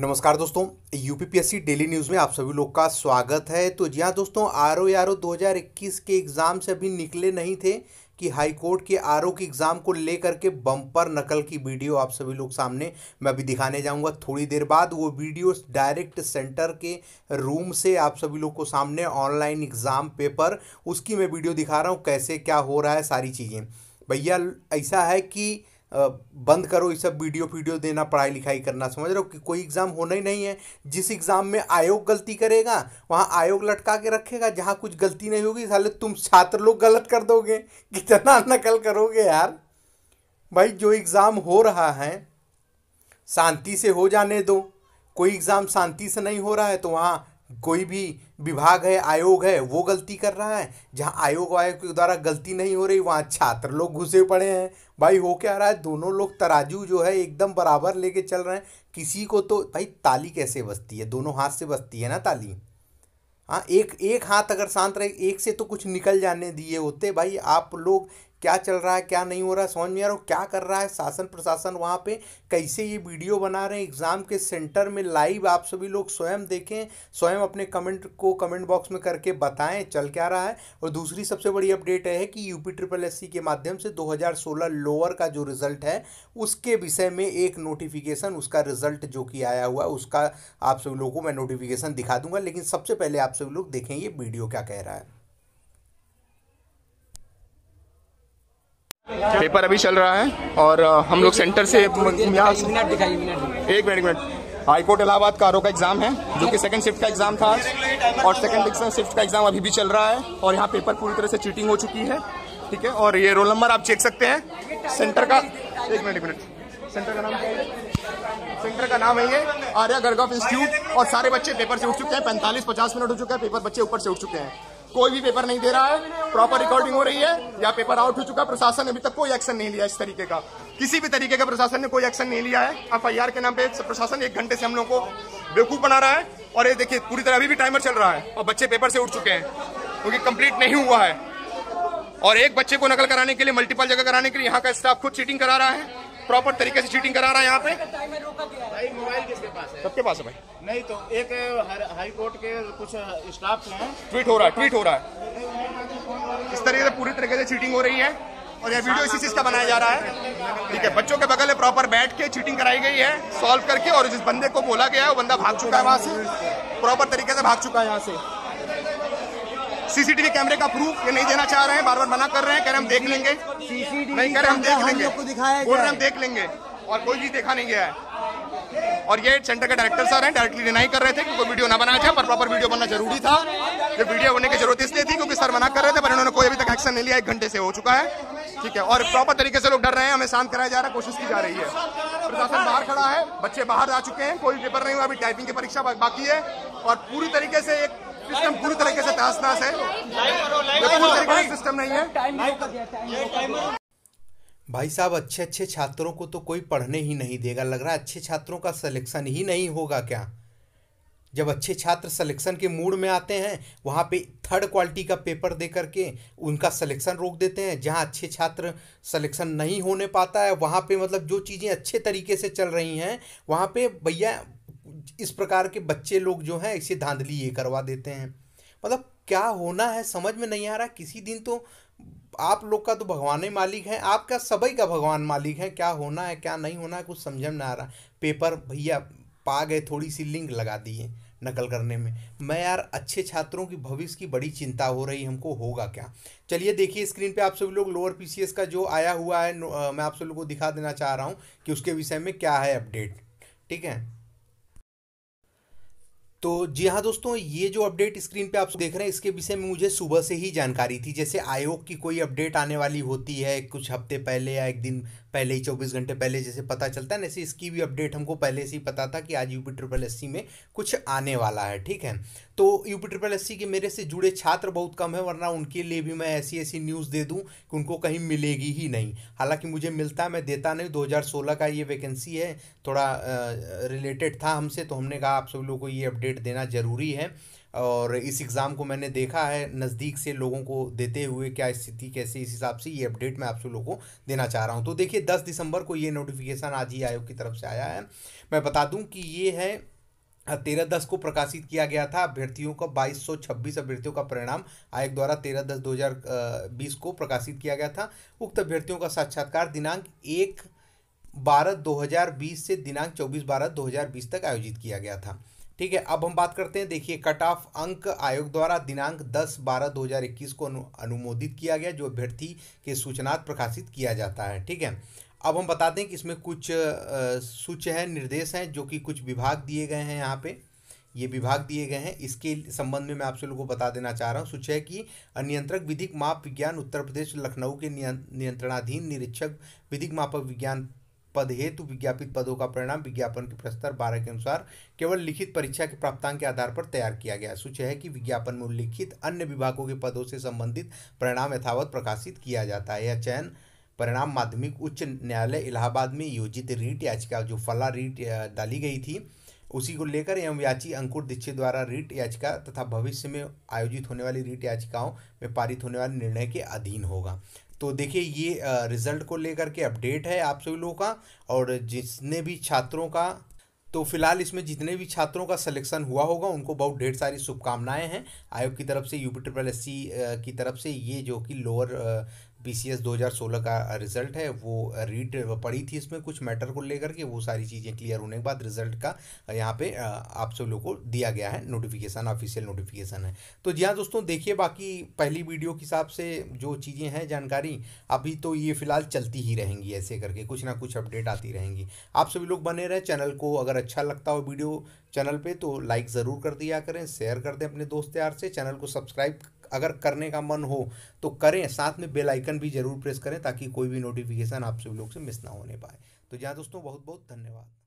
नमस्कार दोस्तों UPPSC daily news में आप सभी लोग का स्वागत है तो जी हाँ दोस्तों आर ओ आर ओ दो के एग्ज़ाम से अभी निकले नहीं थे कि हाई कोर्ट के आर ओ के एग्ज़ाम को लेकर के बम्पर नकल की वीडियो आप सभी लोग सामने मैं अभी दिखाने जाऊंगा थोड़ी देर बाद वो वीडियो डायरेक्ट सेंटर के रूम से आप सभी लोग को सामने ऑनलाइन एग्ज़ाम पेपर उसकी मैं वीडियो दिखा रहा हूँ कैसे क्या हो रहा है सारी चीज़ें भैया ऐसा है कि बंद करो ये सब वीडियो वीडियो देना पढ़ाई लिखाई करना समझ रहे हो कि कोई एग्ज़ाम होना ही नहीं है जिस एग्ज़ाम में आयोग गलती करेगा वहाँ आयोग लटका के रखेगा जहाँ कुछ गलती नहीं होगी साले तुम छात्र लोग गलत कर दोगे कितना नकल करोगे यार भाई जो एग्ज़ाम हो रहा है शांति से हो जाने दो कोई एग्ज़ाम शांति से नहीं हो रहा है तो वहाँ कोई भी विभाग है आयोग है वो गलती कर रहा है जहाँ आयोग आयोग के द्वारा गलती नहीं हो रही वहाँ छात्र लोग घुसे पड़े हैं भाई हो क्या रहा है दोनों लोग तराजू जो है एकदम बराबर लेके चल रहे हैं किसी को तो भाई ताली कैसे बजती है दोनों हाथ से बजती है ना ताली हाँ एक एक हाथ अगर शांत रहे एक से तो कुछ निकल जाने दिए होते भाई आप लोग क्या चल रहा है क्या नहीं हो रहा है समझ में आ रहा क्या कर रहा है शासन प्रशासन वहाँ पे कैसे ये वीडियो बना रहे हैं एग्ज़ाम के सेंटर में लाइव आप सभी लोग स्वयं देखें स्वयं अपने कमेंट को कमेंट बॉक्स में करके बताएं चल क्या रहा है और दूसरी सबसे बड़ी अपडेट है कि यूपी ट्रिपल एस के माध्यम से दो लोअर का जो रिज़ल्ट है उसके विषय में एक नोटिफिकेशन उसका रिज़ल्ट जो कि आया हुआ उसका आप सभी लोगों को मैं नोटिफिकेशन दिखा दूंगा लेकिन सबसे पहले आप सभी लोग देखें ये वीडियो क्या कह रहा है पेपर अभी चल रहा है और हम लोग सेंटर से यहाँ एक मिनट मिनट हाईकोर्ट इलाहाबाद का आरोप का एग्जाम है जो कि सेकंड शिफ्ट का एग्जाम था और सेकंड शिफ्ट का एग्जाम अभी भी चल रहा है और यहाँ पेपर पूरी तरह से चीटिंग हो चुकी है ठीक है और ये रोल नंबर आप चेक सकते हैं सेंटर का एक मिनट एक मिनट सेंटर का नाम सेंटर का नाम है ये आर्या गर्ग इंस्टीट्यूट और सारे बच्चे पेपर से उठ चुके हैं पैंतालीस पचास मिनट हो चुका है पेपर बच्चे ऊपर से उठ चुके हैं कोई भी पेपर नहीं दे रहा है प्रॉपर रिकॉर्डिंग हो रही है या पेपर आउट हो चुका है प्रशासन अभी तक कोई एक्शन नहीं लिया इस तरीके का किसी भी तरीके का प्रशासन ने कोई एक्शन नहीं लिया है एफ के नाम पे प्रशासन एक घंटे से हम लोग को बेवकूफ बना रहा है और ये देखिए पूरी तरह अभी भी टाइमर चल रहा है और बच्चे पेपर से उठ चुके हैं क्योंकि कंप्लीट नहीं हुआ है और एक बच्चे को नकल कराने के लिए मल्टीपल जगह कराने के लिए यहाँ का स्टाफ खुद चीटिंग करा रहा है प्रॉपर तरीके से चीटिंग करा रहा है यहाँ पे सबके पास है भाई नहीं तो एक हाई कोर्ट के कुछ स्टाफ हैं ट्वीट हो रहा है ट्वीट हो रहा है इस तरीके से पूरी तरीके से चीटिंग हो रही है और यह वीडियो इसी चीज का बनाया जा रहा है ठीक है बच्चों के बगल में प्रॉपर बैठ के चीटिंग कराई गई है सॉल्व करके और जिस बंदे को बोला गया है वो बंदा भाग चुका है वहाँ से प्रॉपर तरीके से भाग चुका है यहाँ से सीसीटीवी कैमरे का प्रूफ ये नहीं देना चाह रहे हैं बार बार मना कर रहे हैं कह रहे हम देख लेंगे नहीं कह रहे हम देख लेंगे बोल रहे हम देख लेंगे और कोई भी देखा नहीं गया है और ये सेंटर के डायरेक्टर सर हैं डायरेक्टली डिनाई कर रहे थे कि कोई वीडियो ना बनाया था पर प्रॉपर वीडियो बनना जरूरी था ये वीडियो होने की जरूरत इसलिए थी क्योंकि सर मना कर रहे थे पर उन्होंने कोई अभी तक एक्शन नहीं लिया एक घंटे से हो चुका है ठीक है और प्रॉपर तरीके से लोग डर रहे हैं हमें शांत कराया जा रहा है कोशिश की जा रही है प्रशासन बाहर खड़ा है बच्चे बाहर आ चुके हैं कोई पेपर नहीं हुआ अभी टाइपिंग की परीक्षा बाकी है और पूरी तरीके से एक सिस्टम पूरी तरीके से तहस नहस है सिस्टम नहीं है भाई साहब अच्छे अच्छे छात्रों को तो कोई पढ़ने ही नहीं देगा लग रहा है अच्छे छात्रों का सिलेक्शन ही नहीं होगा क्या जब अच्छे छात्र सिलेक्शन के मूड में आते हैं वहाँ पे थर्ड क्वालिटी का पेपर दे करके उनका सिलेक्शन रोक देते हैं जहाँ अच्छे छात्र सिलेक्शन नहीं होने पाता है वहाँ पे मतलब जो चीज़ें अच्छे तरीके से चल रही हैं वहाँ पे भैया इस प्रकार के बच्चे लोग जो हैं इसे धांधली ये करवा देते हैं मतलब क्या होना है समझ में नहीं आ रहा किसी दिन तो आप लोग का तो भगवान ही मालिक है आपका सभी का भगवान मालिक है क्या होना है क्या नहीं होना है कुछ समझ में आ रहा पेपर भैया पा गए थोड़ी सी लिंक लगा दिए नकल करने में मैं यार अच्छे छात्रों की भविष्य की बड़ी चिंता हो रही हमको होगा क्या चलिए देखिए स्क्रीन पे आप सभी लोग लोअर पीसीएस का जो आया हुआ है आ, मैं आप सभी लोग को दिखा देना चाह रहा हूँ कि उसके विषय में क्या है अपडेट ठीक है तो जी हाँ दोस्तों ये जो अपडेट स्क्रीन पे आप देख रहे हैं इसके विषय में मुझे सुबह से ही जानकारी थी जैसे आयोग की कोई अपडेट आने वाली होती है कुछ हफ्ते पहले या एक दिन पहले ही चौबीस घंटे पहले जैसे पता चलता है ना ऐसे इसकी भी अपडेट हमको पहले से ही पता था कि आज यूपी ट्रिपल एस सी में कुछ आने वाला है ठीक है तो यूपी ट्रिपल एस सी के मेरे से जुड़े छात्र बहुत कम है वरना उनके लिए भी मैं ऐसी ऐसी न्यूज़ दे दूँ कि उनको कहीं मिलेगी ही नहीं हालांकि मुझे मिलता है मैं देता नहीं दो का ये वैकेंसी है थोड़ा रिलेटेड था हमसे तो हमने कहा आप सभी लोगों को ये अपडेट देना ज़रूरी है और इस एग्ज़ाम को मैंने देखा है नज़दीक से लोगों को देते हुए क्या स्थिति कैसे इस हिसाब से ये अपडेट मैं आप सब लोगों को देना चाह रहा हूँ तो देखिए दस दिसंबर को ये नोटिफिकेशन आज ही आयोग की तरफ से आया है मैं बता दूँ कि ये है हाँ, तेरह दस को प्रकाशित किया गया था अभ्यर्थियों का बाईस सौ छब्बीस अभ्यर्थियों का परिणाम आयोग द्वारा तेरह दस दो हज़ार बीस को प्रकाशित किया गया था उक्त अभ्यर्थियों का साक्षात्कार दिनांक एक बारह दो हज़ार बीस से दिनांक चौबीस बारह दो हज़ार बीस तक आयोजित किया गया था ठीक है अब हम बात करते हैं देखिए कट ऑफ अंक आयोग द्वारा दिनांक 10 बारह 2021 को अनुमोदित किया गया जो अभ्यर्थी के सूचनात् प्रकाशित किया जाता है ठीक है अब हम बता दें कि इसमें कुछ सूच है निर्देश हैं जो कि कुछ विभाग दिए गए हैं यहाँ पे ये विभाग दिए गए हैं इसके संबंध में मैं आप सभी लोगों को बता देना चाह रहा हूँ सूच है कि नियंत्रक विधिक माप विज्ञान उत्तर प्रदेश लखनऊ के नियंत्रणाधीन निरीक्षक विधिक माप विज्ञान पद हेतु विज्ञापित पदों का परिणाम विज्ञापन के प्रस्तर बारह के अनुसार केवल लिखित परीक्षा के प्राप्तांक के आधार पर तैयार किया गया सूचय है कि विज्ञापन में उल्लिखित अन्य विभागों के पदों से संबंधित परिणाम यथावत प्रकाशित किया जाता है यह चयन परिणाम माध्यमिक उच्च न्यायालय इलाहाबाद में योजित रीट याचिका जो फला रीट डाली गई थी उसी को लेकर एवं याची अंकुर दीक्षित द्वारा रीट याचिका तथा भविष्य में आयोजित होने वाली रीट याचिकाओं में पारित होने वाले निर्णय के अधीन होगा तो देखिए ये रिज़ल्ट को लेकर के अपडेट है आप सभी लोगों का और जिसने भी छात्रों का तो फिलहाल इसमें जितने भी छात्रों का सिलेक्शन हुआ होगा उनको बहुत ढेर सारी शुभकामनाएं हैं आयोग की तरफ से यूपी ट्रिपल एस की तरफ से ये जो कि लोअर पीसीएस 2016 का रिजल्ट है वो रीड पड़ी थी इसमें कुछ मैटर को लेकर के वो सारी चीज़ें क्लियर होने के बाद रिजल्ट का यहाँ पे आप सब लोगों को दिया गया है नोटिफिकेशन ऑफिशियल नोटिफिकेशन है तो जी हाँ दोस्तों देखिए बाकी पहली वीडियो के हिसाब से जो चीज़ें हैं जानकारी अभी तो ये फिलहाल चलती ही रहेंगी ऐसे करके कुछ ना कुछ अपडेट आती रहेंगी आप सभी लोग बने रहें चैनल को अगर अच्छा लगता हो वीडियो चैनल पे तो लाइक ज़रूर कर दिया करें शेयर कर दें अपने दोस्त यार से चैनल को सब्सक्राइब अगर करने का मन हो तो करें साथ में बेल आइकन भी ज़रूर प्रेस करें ताकि कोई भी नोटिफिकेशन आप सब लोग से मिस ना होने पाए तो जहाँ दोस्तों बहुत बहुत धन्यवाद